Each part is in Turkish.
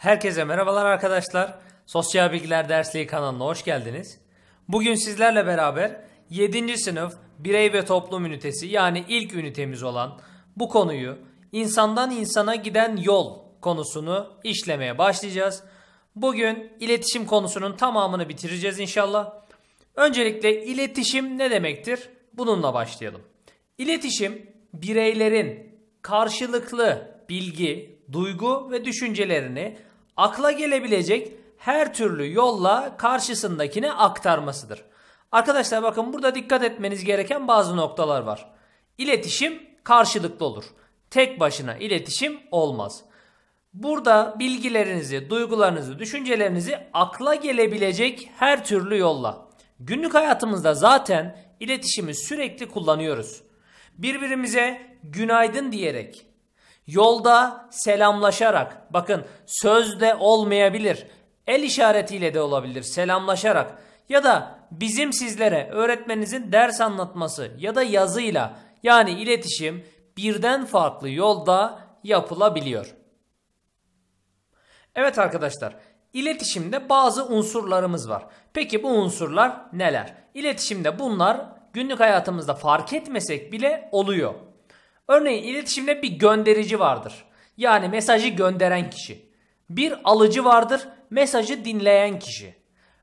Herkese merhabalar arkadaşlar. Sosyal Bilgiler Dersliği kanalına hoş geldiniz. Bugün sizlerle beraber 7. sınıf birey ve toplum ünitesi yani ilk ünitemiz olan bu konuyu insandan insana giden yol konusunu işlemeye başlayacağız. Bugün iletişim konusunun tamamını bitireceğiz inşallah. Öncelikle iletişim ne demektir? Bununla başlayalım. İletişim bireylerin karşılıklı bilgi, duygu ve düşüncelerini akla gelebilecek her türlü yolla karşısındakine aktarmasıdır. Arkadaşlar bakın burada dikkat etmeniz gereken bazı noktalar var. İletişim karşılıklı olur. Tek başına iletişim olmaz. Burada bilgilerinizi, duygularınızı, düşüncelerinizi akla gelebilecek her türlü yolla. Günlük hayatımızda zaten iletişimi sürekli kullanıyoruz. Birbirimize günaydın diyerek, Yolda selamlaşarak bakın sözde olmayabilir. El işaretiyle de olabilir selamlaşarak ya da bizim sizlere öğretmeninizin ders anlatması ya da yazıyla yani iletişim birden farklı yolda yapılabiliyor. Evet arkadaşlar iletişimde bazı unsurlarımız var. Peki bu unsurlar neler? İletişimde bunlar günlük hayatımızda fark etmesek bile oluyor. Örneğin iletişimde bir gönderici vardır. Yani mesajı gönderen kişi. Bir alıcı vardır, mesajı dinleyen kişi.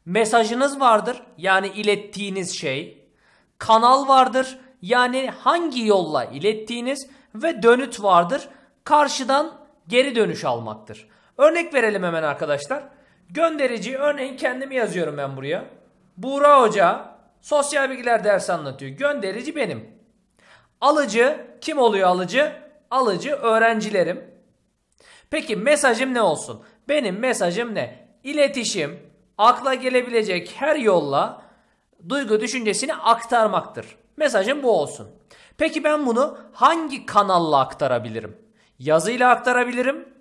Mesajınız vardır, yani ilettiğiniz şey. Kanal vardır, yani hangi yolla ilettiğiniz ve dönüt vardır. Karşıdan geri dönüş almaktır. Örnek verelim hemen arkadaşlar. Gönderici örneğin kendimi yazıyorum ben buraya. Buğra Hoca sosyal bilgiler dersi anlatıyor. Gönderici benim. Alıcı kim oluyor alıcı? Alıcı öğrencilerim. Peki mesajım ne olsun? Benim mesajım ne? İletişim akla gelebilecek her yolla duygu düşüncesini aktarmaktır. Mesajım bu olsun. Peki ben bunu hangi kanalla aktarabilirim? Yazıyla aktarabilirim,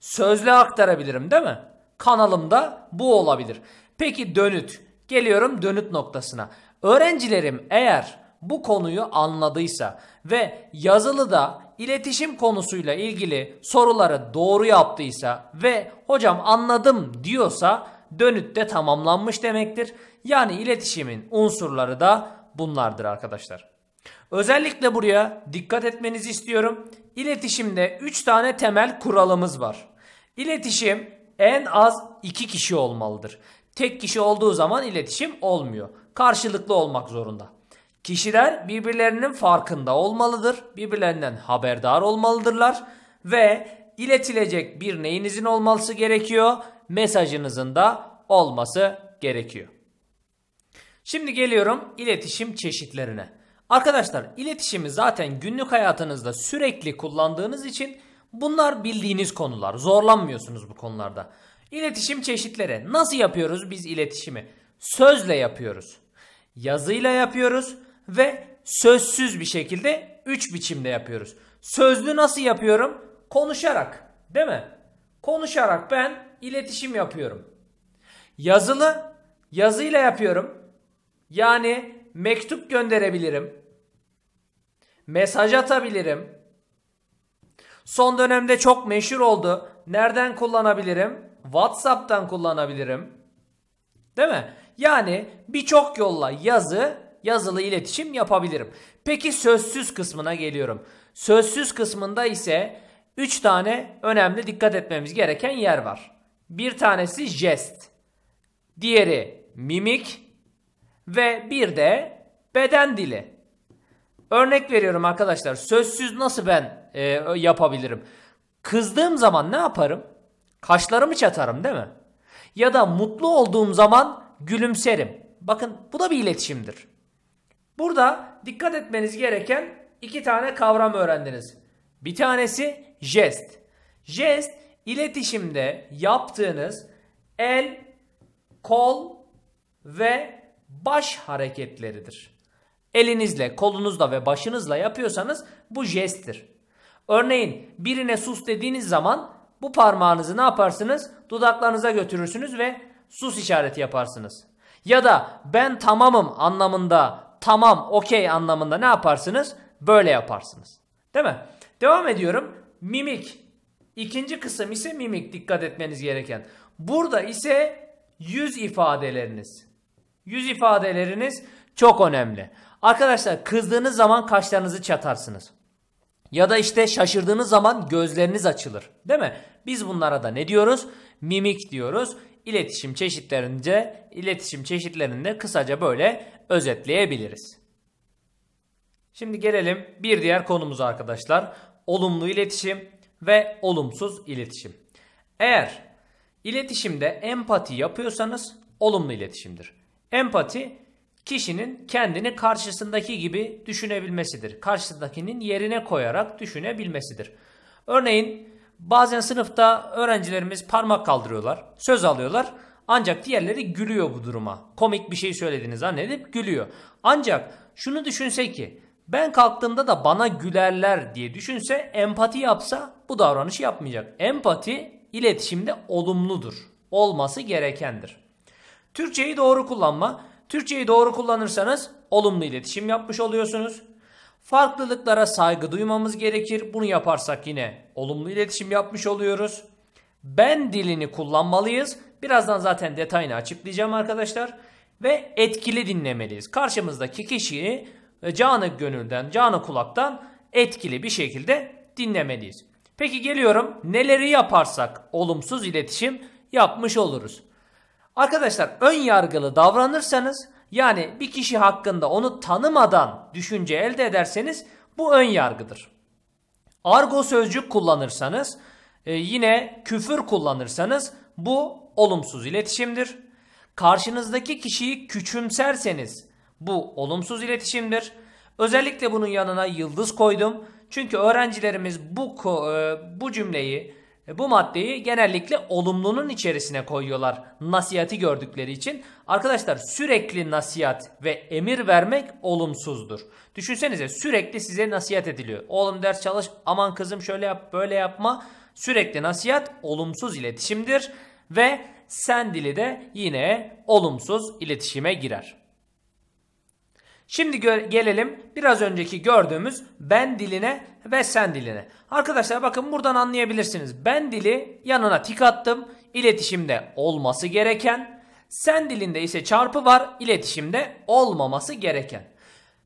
sözle aktarabilirim değil mi? Kanalımda bu olabilir. Peki dönüt. Geliyorum dönüt noktasına. Öğrencilerim eğer bu konuyu anladıysa ve yazılı da iletişim konusuyla ilgili soruları doğru yaptıysa ve hocam anladım diyorsa dönüt de tamamlanmış demektir. Yani iletişimin unsurları da bunlardır arkadaşlar. Özellikle buraya dikkat etmenizi istiyorum. İletişimde 3 tane temel kuralımız var. İletişim en az 2 kişi olmalıdır. Tek kişi olduğu zaman iletişim olmuyor. Karşılıklı olmak zorunda. Kişiler birbirlerinin farkında olmalıdır, birbirlerinden haberdar olmalıdırlar ve iletilecek bir neyinizin olması gerekiyor, mesajınızın da olması gerekiyor. Şimdi geliyorum iletişim çeşitlerine. Arkadaşlar iletişimi zaten günlük hayatınızda sürekli kullandığınız için bunlar bildiğiniz konular. Zorlanmıyorsunuz bu konularda. İletişim çeşitleri. Nasıl yapıyoruz biz iletişimi? Sözle yapıyoruz. Yazıyla yapıyoruz ve sözsüz bir şekilde 3 biçimde yapıyoruz. Sözlü nasıl yapıyorum? Konuşarak değil mi? Konuşarak ben iletişim yapıyorum. Yazılı yazıyla yapıyorum. Yani mektup gönderebilirim. Mesaj atabilirim. Son dönemde çok meşhur oldu. Nereden kullanabilirim? WhatsApp'tan kullanabilirim. Değil mi? Yani birçok yolla yazı yazılı iletişim yapabilirim. Peki sözsüz kısmına geliyorum. Sözsüz kısmında ise 3 tane önemli dikkat etmemiz gereken yer var. Bir tanesi jest, diğeri mimik ve bir de beden dili. Örnek veriyorum arkadaşlar sözsüz nasıl ben e, yapabilirim? Kızdığım zaman ne yaparım? Kaşlarımı çatarım değil mi? Ya da mutlu olduğum zaman gülümserim. Bakın bu da bir iletişimdir. Burada dikkat etmeniz gereken iki tane kavram öğrendiniz. Bir tanesi jest. Jest iletişimde yaptığınız el, kol ve baş hareketleridir. Elinizle, kolunuzla ve başınızla yapıyorsanız bu jesttir. Örneğin birine sus dediğiniz zaman bu parmağınızı ne yaparsınız? Dudaklarınıza götürürsünüz ve sus işareti yaparsınız. Ya da ben tamamım anlamında tamam, okey anlamında ne yaparsınız? Böyle yaparsınız. Değil mi? Devam ediyorum. Mimik. İkinci kısım ise mimik dikkat etmeniz gereken. Burada ise yüz ifadeleriniz. Yüz ifadeleriniz çok önemli. Arkadaşlar kızdığınız zaman kaşlarınızı çatarsınız. Ya da işte şaşırdığınız zaman gözleriniz açılır. Değil mi? Biz bunlara da ne diyoruz? Mimik diyoruz. İletişim çeşitlerince, iletişim çeşitlerinde kısaca böyle özetleyebiliriz. Şimdi gelelim bir diğer konumuz arkadaşlar. Olumlu iletişim ve olumsuz iletişim. Eğer iletişimde empati yapıyorsanız olumlu iletişimdir. Empati kişinin kendini karşısındaki gibi düşünebilmesidir. Karşısındakinin yerine koyarak düşünebilmesidir. Örneğin bazen sınıfta öğrencilerimiz parmak kaldırıyorlar, söz alıyorlar ancak diğerleri gülüyor bu duruma. Komik bir şey söylediğini zannedip gülüyor. Ancak şunu düşünse ki ben kalktığımda da bana gülerler diye düşünse empati yapsa bu davranışı yapmayacak. Empati iletişimde olumludur. Olması gerekendir. Türkçeyi doğru kullanma. Türkçeyi doğru kullanırsanız olumlu iletişim yapmış oluyorsunuz. Farklılıklara saygı duymamız gerekir. Bunu yaparsak yine olumlu iletişim yapmış oluyoruz ben dilini kullanmalıyız. Birazdan zaten detayını açıklayacağım arkadaşlar. Ve etkili dinlemeliyiz. Karşımızdaki kişiyi e, canı gönülden, canı kulaktan etkili bir şekilde dinlemeliyiz. Peki geliyorum neleri yaparsak olumsuz iletişim yapmış oluruz. Arkadaşlar ön yargılı davranırsanız yani bir kişi hakkında onu tanımadan düşünce elde ederseniz bu ön yargıdır. Argo sözcük kullanırsanız ee, yine küfür kullanırsanız bu olumsuz iletişimdir. Karşınızdaki kişiyi küçümserseniz bu olumsuz iletişimdir. Özellikle bunun yanına yıldız koydum. Çünkü öğrencilerimiz bu e, bu cümleyi, e, bu maddeyi genellikle olumlunun içerisine koyuyorlar. Nasihati gördükleri için. Arkadaşlar sürekli nasihat ve emir vermek olumsuzdur. Düşünsenize sürekli size nasihat ediliyor. Oğlum ders çalış, aman kızım şöyle yap, böyle yapma. Sürekli nasihat olumsuz iletişimdir ve sen dili de yine olumsuz iletişime girer. Şimdi gelelim biraz önceki gördüğümüz ben diline ve sen diline. Arkadaşlar bakın buradan anlayabilirsiniz. Ben dili yanına tik attım. İletişimde olması gereken. Sen dilinde ise çarpı var. İletişimde olmaması gereken.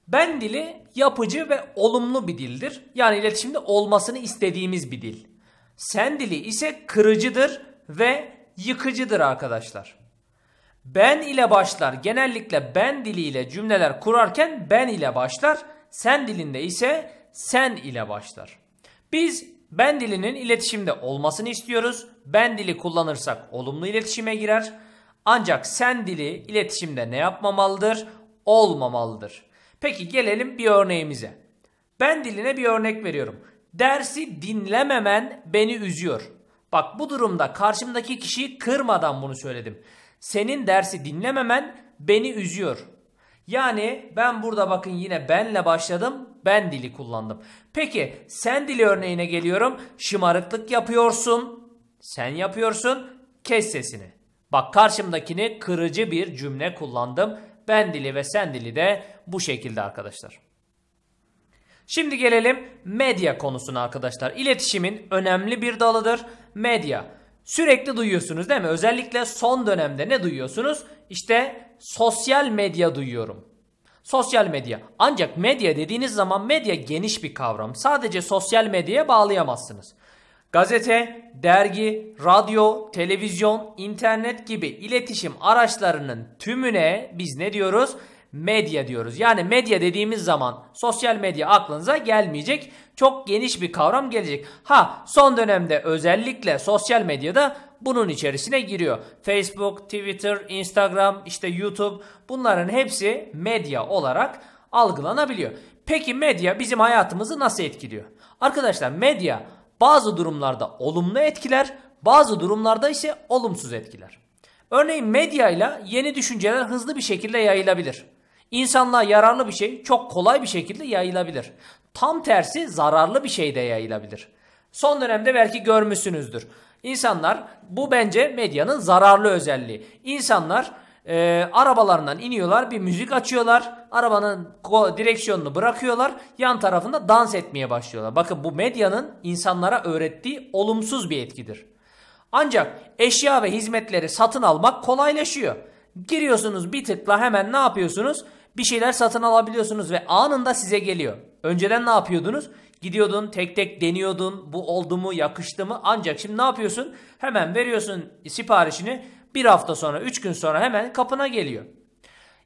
Ben dili yapıcı ve olumlu bir dildir. Yani iletişimde olmasını istediğimiz bir dil. Sen dili ise kırıcıdır ve yıkıcıdır arkadaşlar. Ben ile başlar. Genellikle ben diliyle cümleler kurarken ben ile başlar. Sen dilinde ise sen ile başlar. Biz ben dilinin iletişimde olmasını istiyoruz. Ben dili kullanırsak olumlu iletişime girer. Ancak sen dili iletişimde ne yapmamalıdır? Olmamalıdır. Peki gelelim bir örneğimize. Ben diline bir örnek veriyorum. Dersi dinlememen beni üzüyor. Bak bu durumda karşımdaki kişiyi kırmadan bunu söyledim. Senin dersi dinlememen beni üzüyor. Yani ben burada bakın yine benle başladım. Ben dili kullandım. Peki sen dili örneğine geliyorum. Şımarıklık yapıyorsun. Sen yapıyorsun. Kes sesini. Bak karşımdakini kırıcı bir cümle kullandım. Ben dili ve sen dili de bu şekilde arkadaşlar. Şimdi gelelim medya konusuna arkadaşlar. İletişimin önemli bir dalıdır medya. Sürekli duyuyorsunuz değil mi? Özellikle son dönemde ne duyuyorsunuz? İşte sosyal medya duyuyorum. Sosyal medya. Ancak medya dediğiniz zaman medya geniş bir kavram. Sadece sosyal medyaya bağlayamazsınız. Gazete, dergi, radyo, televizyon, internet gibi iletişim araçlarının tümüne biz ne diyoruz? medya diyoruz. Yani medya dediğimiz zaman sosyal medya aklınıza gelmeyecek. Çok geniş bir kavram gelecek. Ha son dönemde özellikle sosyal medyada bunun içerisine giriyor. Facebook, Twitter, Instagram, işte YouTube bunların hepsi medya olarak algılanabiliyor. Peki medya bizim hayatımızı nasıl etkiliyor? Arkadaşlar medya bazı durumlarda olumlu etkiler, bazı durumlarda ise olumsuz etkiler. Örneğin medyayla yeni düşünceler hızlı bir şekilde yayılabilir. İnsanlığa yararlı bir şey çok kolay bir şekilde yayılabilir. Tam tersi zararlı bir şey de yayılabilir. Son dönemde belki görmüşsünüzdür. İnsanlar bu bence medyanın zararlı özelliği. İnsanlar e, arabalarından iniyorlar bir müzik açıyorlar. Arabanın direksiyonunu bırakıyorlar. Yan tarafında dans etmeye başlıyorlar. Bakın bu medyanın insanlara öğrettiği olumsuz bir etkidir. Ancak eşya ve hizmetleri satın almak kolaylaşıyor. Giriyorsunuz bir tıkla hemen ne yapıyorsunuz? Bir şeyler satın alabiliyorsunuz ve anında size geliyor. Önceden ne yapıyordunuz? Gidiyordun tek tek deniyordun bu oldu mu yakıştı mı ancak şimdi ne yapıyorsun? Hemen veriyorsun siparişini bir hafta sonra üç gün sonra hemen kapına geliyor.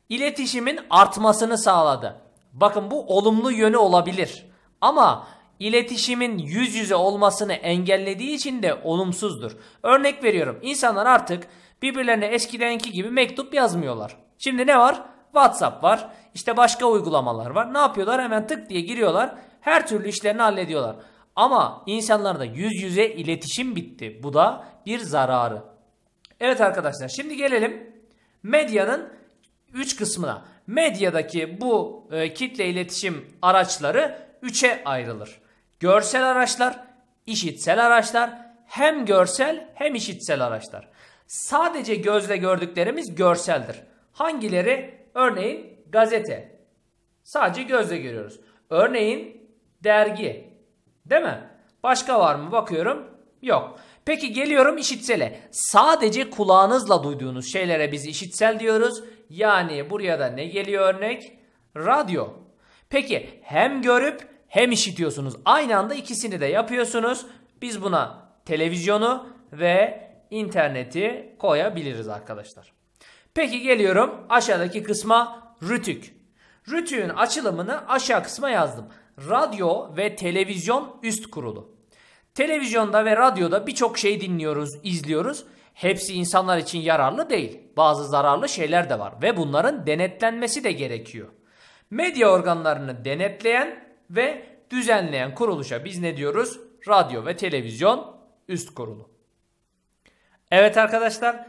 İletişimin artmasını sağladı. Bakın bu olumlu yönü olabilir ama iletişimin yüz yüze olmasını engellediği için de olumsuzdur. Örnek veriyorum insanlar artık birbirlerine eskidenki gibi mektup yazmıyorlar. Şimdi ne var? WhatsApp var. İşte başka uygulamalar var. Ne yapıyorlar? Hemen tık diye giriyorlar. Her türlü işlerini hallediyorlar. Ama insanlarda yüz yüze iletişim bitti. Bu da bir zararı. Evet arkadaşlar şimdi gelelim medyanın 3 kısmına. Medyadaki bu e, kitle iletişim araçları 3'e ayrılır. Görsel araçlar, işitsel araçlar, hem görsel hem işitsel araçlar. Sadece gözle gördüklerimiz görseldir. Hangileri? Örneğin gazete. Sadece gözle görüyoruz. Örneğin dergi. Değil mi? Başka var mı? Bakıyorum. Yok. Peki geliyorum işitsele. Sadece kulağınızla duyduğunuz şeylere biz işitsel diyoruz. Yani buraya da ne geliyor örnek? Radyo. Peki hem görüp hem işitiyorsunuz. Aynı anda ikisini de yapıyorsunuz. Biz buna televizyonu ve interneti koyabiliriz arkadaşlar. Peki geliyorum aşağıdaki kısma Rütük. Rütük'ün açılımını aşağı kısma yazdım. Radyo ve televizyon üst kurulu. Televizyonda ve radyoda birçok şey dinliyoruz, izliyoruz. Hepsi insanlar için yararlı değil. Bazı zararlı şeyler de var ve bunların denetlenmesi de gerekiyor. Medya organlarını denetleyen ve düzenleyen kuruluşa biz ne diyoruz? Radyo ve televizyon üst kurulu. Evet arkadaşlar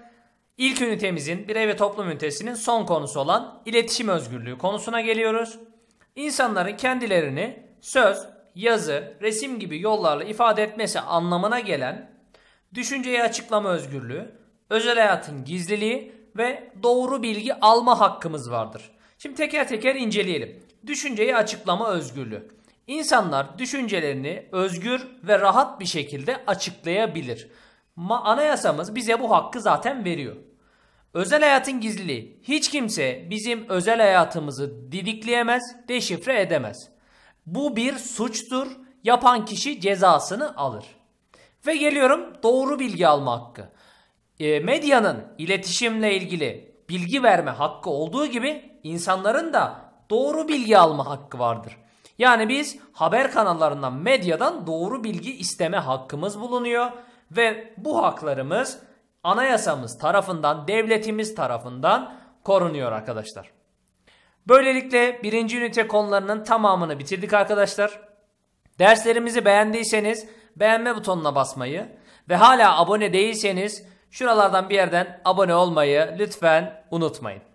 ilk ünitemizin birey ve toplum ünitesinin son konusu olan iletişim özgürlüğü konusuna geliyoruz. İnsanların kendilerini söz, yazı, resim gibi yollarla ifade etmesi anlamına gelen düşünceyi açıklama özgürlüğü, özel hayatın gizliliği ve doğru bilgi alma hakkımız vardır. Şimdi teker teker inceleyelim. Düşünceyi açıklama özgürlüğü. İnsanlar düşüncelerini özgür ve rahat bir şekilde açıklayabilir. Ma anayasamız bize bu hakkı zaten veriyor. Özel hayatın gizliliği. Hiç kimse bizim özel hayatımızı didikleyemez, deşifre edemez. Bu bir suçtur. Yapan kişi cezasını alır. Ve geliyorum doğru bilgi alma hakkı. E, medyanın iletişimle ilgili bilgi verme hakkı olduğu gibi insanların da doğru bilgi alma hakkı vardır. Yani biz haber kanallarından, medyadan doğru bilgi isteme hakkımız bulunuyor ve bu haklarımız anayasamız tarafından, devletimiz tarafından korunuyor arkadaşlar. Böylelikle birinci ünite konularının tamamını bitirdik arkadaşlar. Derslerimizi beğendiyseniz beğenme butonuna basmayı ve hala abone değilseniz şuralardan bir yerden abone olmayı lütfen unutmayın.